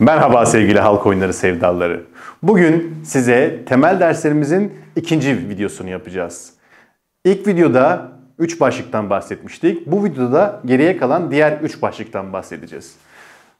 Merhaba sevgili halk oyunları sevdaları. Bugün size temel derslerimizin ikinci videosunu yapacağız. İlk videoda 3 başlıktan bahsetmiştik. Bu videoda geriye kalan diğer 3 başlıktan bahsedeceğiz.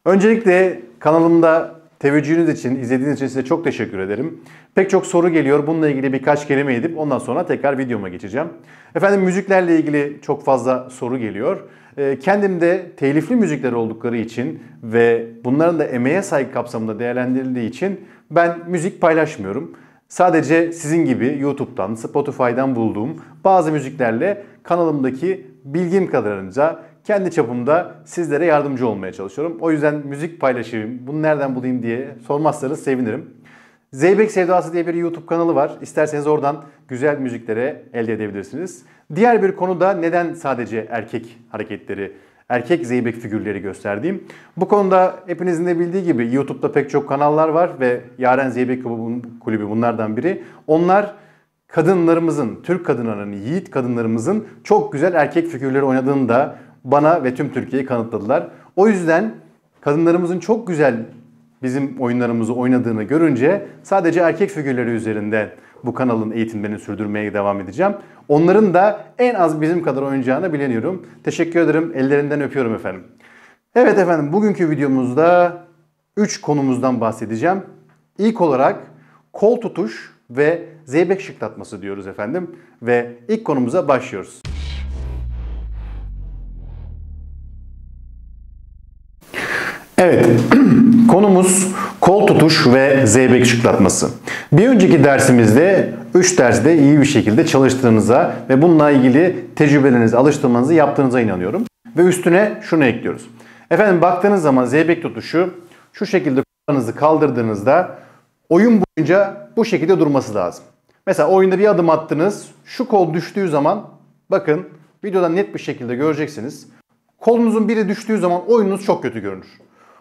Öncelikle kanalımda teveccühünüz için, izlediğiniz için size çok teşekkür ederim. Pek çok soru geliyor. Bununla ilgili birkaç kelime edip ondan sonra tekrar videoma geçeceğim. Efendim müziklerle ilgili çok fazla soru geliyor. Ee, kendimde telifli müzikler oldukları için ve bunların da emeğe saygı kapsamında değerlendirildiği için ben müzik paylaşmıyorum. Sadece sizin gibi YouTube'dan, Spotify'dan bulduğum bazı müziklerle kanalımdaki bilgim kadarınca kendi çapımda sizlere yardımcı olmaya çalışıyorum. O yüzden müzik paylaşayım, bunu nereden bulayım diye sormazsanız sevinirim. Zeybek Sevdası diye bir YouTube kanalı var. İsterseniz oradan güzel müziklere elde edebilirsiniz. Diğer bir konu da neden sadece erkek hareketleri, erkek zeybek figürleri gösterdiğim. Bu konuda hepinizin de bildiği gibi YouTube'da pek çok kanallar var ve Yaren Zeybek Kulübü bunlardan biri. Onlar kadınlarımızın, Türk kadınlarının, yiğit kadınlarımızın çok güzel erkek figürleri oynadığını da bana ve tüm Türkiye'ye kanıtladılar. O yüzden kadınlarımızın çok güzel bizim oyunlarımızı oynadığını görünce sadece erkek figürleri üzerinde bu kanalın eğitimlerini sürdürmeye devam edeceğim. Onların da en az bizim kadar oynayacağını bileniyorum. Teşekkür ederim. Ellerinden öpüyorum efendim. Evet efendim bugünkü videomuzda 3 konumuzdan bahsedeceğim. İlk olarak kol tutuş ve zeybek şıklatması diyoruz efendim. Ve ilk konumuza başlıyoruz. Evet, konumuz kol tutuş ve zeybek şıklatması. Bir önceki dersimizde 3 derste iyi bir şekilde çalıştığınıza ve bununla ilgili tecrübelerinizi, alıştırmanızı yaptığınıza inanıyorum. Ve üstüne şunu ekliyoruz. Efendim baktığınız zaman zeybek tutuşu şu şekilde kollarınızı kaldırdığınızda oyun boyunca bu şekilde durması lazım. Mesela oyunda bir adım attınız, şu kol düştüğü zaman bakın videodan net bir şekilde göreceksiniz. Kolunuzun biri düştüğü zaman oyununuz çok kötü görünür.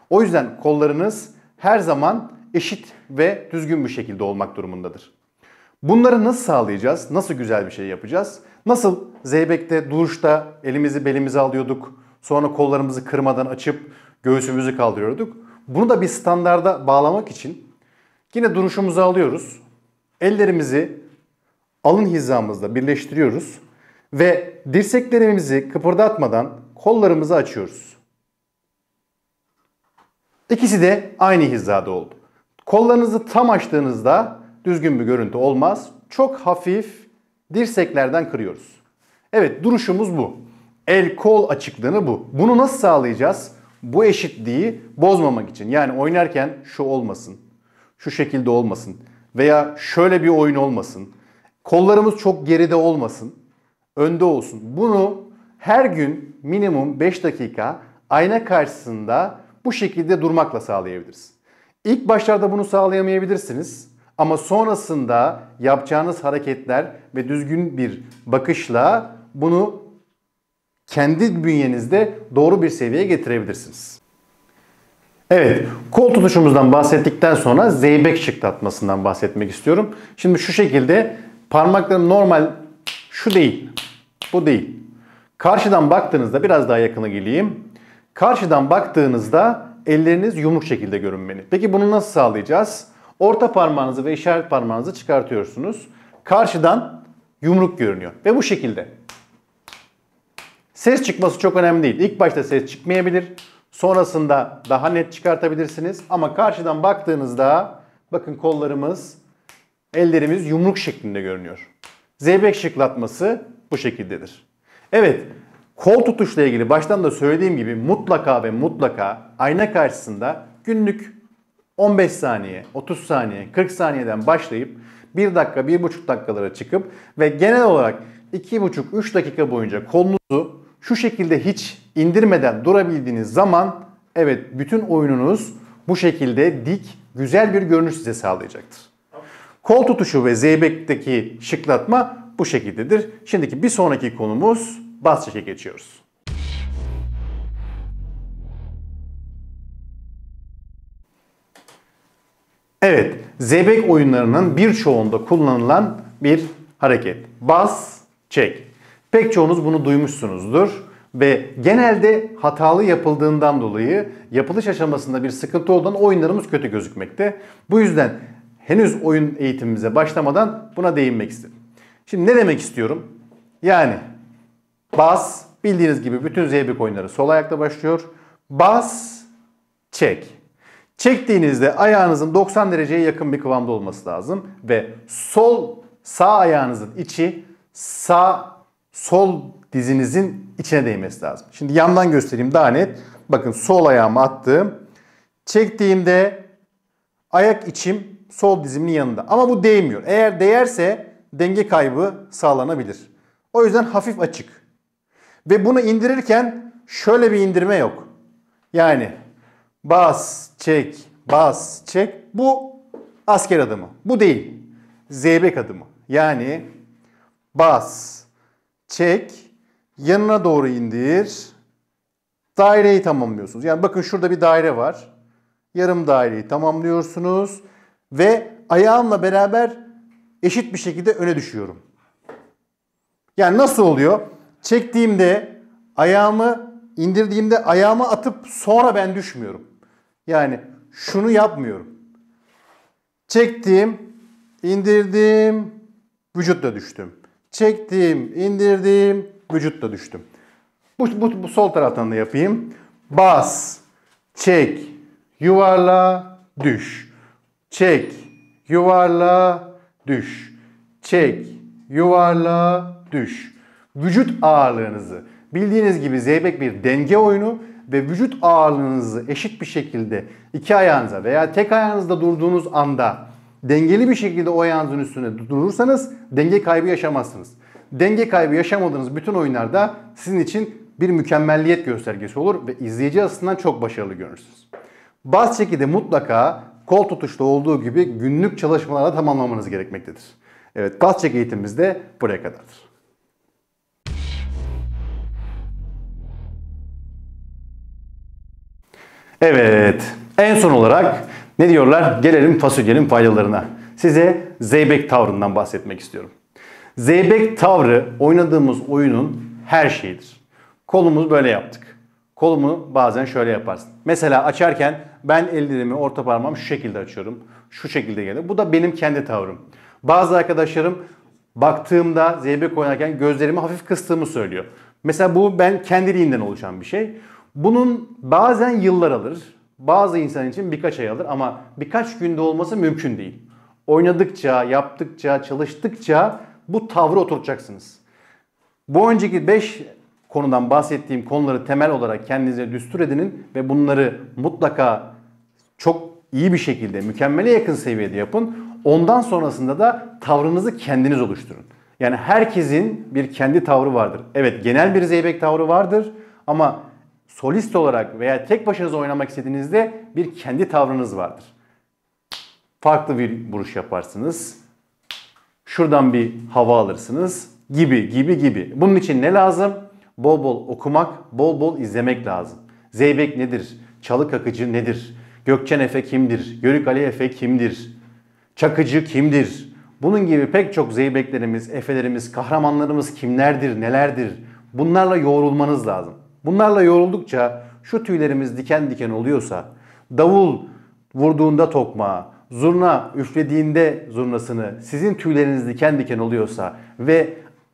O yüzden kollarınız her zaman eşit ve düzgün bir şekilde olmak durumundadır. Bunları nasıl sağlayacağız? Nasıl güzel bir şey yapacağız? Nasıl zeybekte, duruşta elimizi belimize alıyorduk. Sonra kollarımızı kırmadan açıp göğsümüzü kaldırıyorduk. Bunu da bir standarda bağlamak için yine duruşumuzu alıyoruz. Ellerimizi alın hizamızla birleştiriyoruz ve dirseklerimizi kıpırdatmadan kollarımızı açıyoruz. İkisi de aynı hizada oldu. Kollarınızı tam açtığınızda düzgün bir görüntü olmaz. Çok hafif dirseklerden kırıyoruz. Evet duruşumuz bu. El kol açıklığını bu. Bunu nasıl sağlayacağız? Bu eşitliği bozmamak için. Yani oynarken şu olmasın. Şu şekilde olmasın. Veya şöyle bir oyun olmasın. Kollarımız çok geride olmasın. Önde olsun. Bunu her gün minimum 5 dakika ayna karşısında bu şekilde durmakla sağlayabiliriz. İlk başlarda bunu sağlayamayabilirsiniz ama sonrasında yapacağınız hareketler ve düzgün bir bakışla bunu kendi bünyenizde doğru bir seviyeye getirebilirsiniz. Evet, kol tutuşumuzdan bahsettikten sonra zeybek çıktatmasından bahsetmek istiyorum. Şimdi şu şekilde parmaklarım normal şu değil, bu değil. Karşıdan baktığınızda biraz daha yakına geleyim. Karşıdan baktığınızda elleriniz yumruk şekilde görünmeli. Peki bunu nasıl sağlayacağız? Orta parmağınızı ve işaret parmağınızı çıkartıyorsunuz. Karşıdan yumruk görünüyor ve bu şekilde. Ses çıkması çok önemli değil. İlk başta ses çıkmayabilir. Sonrasında daha net çıkartabilirsiniz. Ama karşıdan baktığınızda bakın kollarımız, ellerimiz yumruk şeklinde görünüyor. Zeybek şıklatması bu şekildedir. Evet Kol tutuşla ilgili baştan da söylediğim gibi mutlaka ve mutlaka ayna karşısında günlük 15 saniye, 30 saniye, 40 saniyeden başlayıp 1 dakika, 1,5 dakikalara çıkıp ve genel olarak 2,5-3 dakika boyunca kolunuzu şu şekilde hiç indirmeden durabildiğiniz zaman evet bütün oyununuz bu şekilde dik, güzel bir görünüş size sağlayacaktır. Kol tutuşu ve zeybekteki şıklatma bu şekildedir. Şimdiki bir sonraki konumuz bas çeke geçiyoruz. Evet, zebek oyunlarının birçoğunda kullanılan bir hareket. Bas, çek. Pek çoğunuz bunu duymuşsunuzdur ve genelde hatalı yapıldığından dolayı yapılış aşamasında bir sıkıntı olan oyunlarımız kötü gözükmekte. Bu yüzden henüz oyun eğitimimize başlamadan buna değinmek istedim. Şimdi ne demek istiyorum? Yani Bas. Bildiğiniz gibi bütün zeybek oyunları sol ayakta başlıyor. Bas. Çek. Çektiğinizde ayağınızın 90 dereceye yakın bir kıvamda olması lazım. Ve sol sağ ayağınızın içi sağ sol dizinizin içine değmesi lazım. Şimdi yandan göstereyim daha net. Bakın sol ayağımı attım. Çektiğimde ayak içim sol dizimin yanında. Ama bu değmiyor. Eğer değerse denge kaybı sağlanabilir. O yüzden hafif açık. Ve bunu indirirken şöyle bir indirme yok. Yani bas, çek, bas, çek. Bu asker adımı. Bu değil. Zeybek adımı. Yani bas, çek, yanına doğru indir. Daireyi tamamlıyorsunuz. Yani bakın şurada bir daire var. Yarım daireyi tamamlıyorsunuz. Ve ayağımla beraber eşit bir şekilde öne düşüyorum. Yani nasıl oluyor? Çektiğimde ayağımı indirdiğimde ayağımı atıp sonra ben düşmüyorum. Yani şunu yapmıyorum. Çektim, indirdim, vücutla düştüm. Çektim, indirdim, vücutla düştüm. Bu, bu, bu sol taraftan da yapayım. Bas, çek, yuvarla, düş. Çek, yuvarla, düş. Çek, yuvarla, düş vücut ağırlığınızı. Bildiğiniz gibi zeybek bir denge oyunu ve vücut ağırlığınızı eşit bir şekilde iki ayağınıza veya tek ayağınızda durduğunuz anda dengeli bir şekilde o ayağınızın üstüne durursanız denge kaybı yaşamazsınız. Denge kaybı yaşamadığınız bütün oyunlarda sizin için bir mükemmelliyet göstergesi olur ve izleyici açısından çok başarılı görürsünüz. Bas çekide mutlaka kol tutuşta olduğu gibi günlük çalışmalarla tamamlamanız gerekmektedir. Evet, bas çek eğitimimiz de buraya kadardır. Evet. En son olarak ne diyorlar? Gelelim fasulyenin faydalarına. Size zeybek tavrından bahsetmek istiyorum. Zeybek tavrı oynadığımız oyunun her şeyidir. Kolumuzu böyle yaptık. Kolumu bazen şöyle yaparsın. Mesela açarken ben ellerimi, orta parmağım şu şekilde açıyorum. Şu şekilde gelir. Bu da benim kendi tavrım. Bazı arkadaşlarım baktığımda zeybek oynarken gözlerimi hafif kıstığımı söylüyor. Mesela bu ben kendiliğinden oluşan bir şey. Bunun bazen yıllar alır, bazı insan için birkaç ay alır ama birkaç günde olması mümkün değil. Oynadıkça, yaptıkça, çalıştıkça bu tavrı oturacaksınız. Bu önceki 5 konudan bahsettiğim konuları temel olarak kendinize düstur edinin ve bunları mutlaka çok iyi bir şekilde, mükemmele yakın seviyede yapın. Ondan sonrasında da tavrınızı kendiniz oluşturun. Yani herkesin bir kendi tavrı vardır. Evet genel bir zeybek tavrı vardır ama solist olarak veya tek başınıza oynamak istediğinizde bir kendi tavrınız vardır. Farklı bir vuruş yaparsınız. Şuradan bir hava alırsınız gibi gibi gibi. Bunun için ne lazım? Bol bol okumak, bol bol izlemek lazım. Zeybek nedir? Çalık akıcı nedir? Gökçen Efe kimdir? Yörük Ali Efe kimdir? Çakıcı kimdir? Bunun gibi pek çok zeybeklerimiz, efelerimiz, kahramanlarımız kimlerdir, nelerdir? Bunlarla yoğrulmanız lazım. Bunlarla yoruldukça şu tüylerimiz diken diken oluyorsa, davul vurduğunda tokmağa, zurna üflediğinde zurnasını, sizin tüyleriniz diken diken oluyorsa ve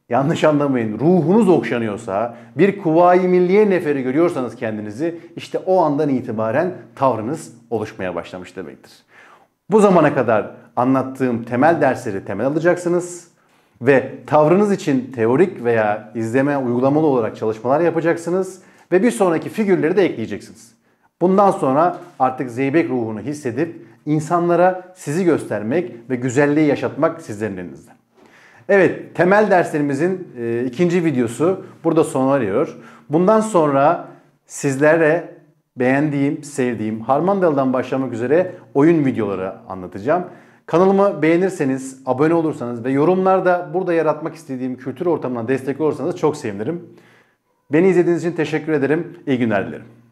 yanlış anlamayın ruhunuz okşanıyorsa, bir kuvayi milliye neferi görüyorsanız kendinizi işte o andan itibaren tavrınız oluşmaya başlamış demektir. Bu zamana kadar anlattığım temel dersleri temel alacaksınız. Ve tavrınız için teorik veya izleme uygulamalı olarak çalışmalar yapacaksınız ve bir sonraki figürleri de ekleyeceksiniz. Bundan sonra artık zeybek ruhunu hissedip insanlara sizi göstermek ve güzelliği yaşatmak sizlerin elinizde. Evet, temel derslerimizin e, ikinci videosu burada sona eriyor. Bundan sonra sizlere beğendiğim, sevdiğim Harmandal'dan başlamak üzere oyun videoları anlatacağım. Kanalımı beğenirseniz, abone olursanız ve yorumlarda burada yaratmak istediğim kültür ortamına destek olursanız çok sevinirim. Beni izlediğiniz için teşekkür ederim. İyi günler dilerim.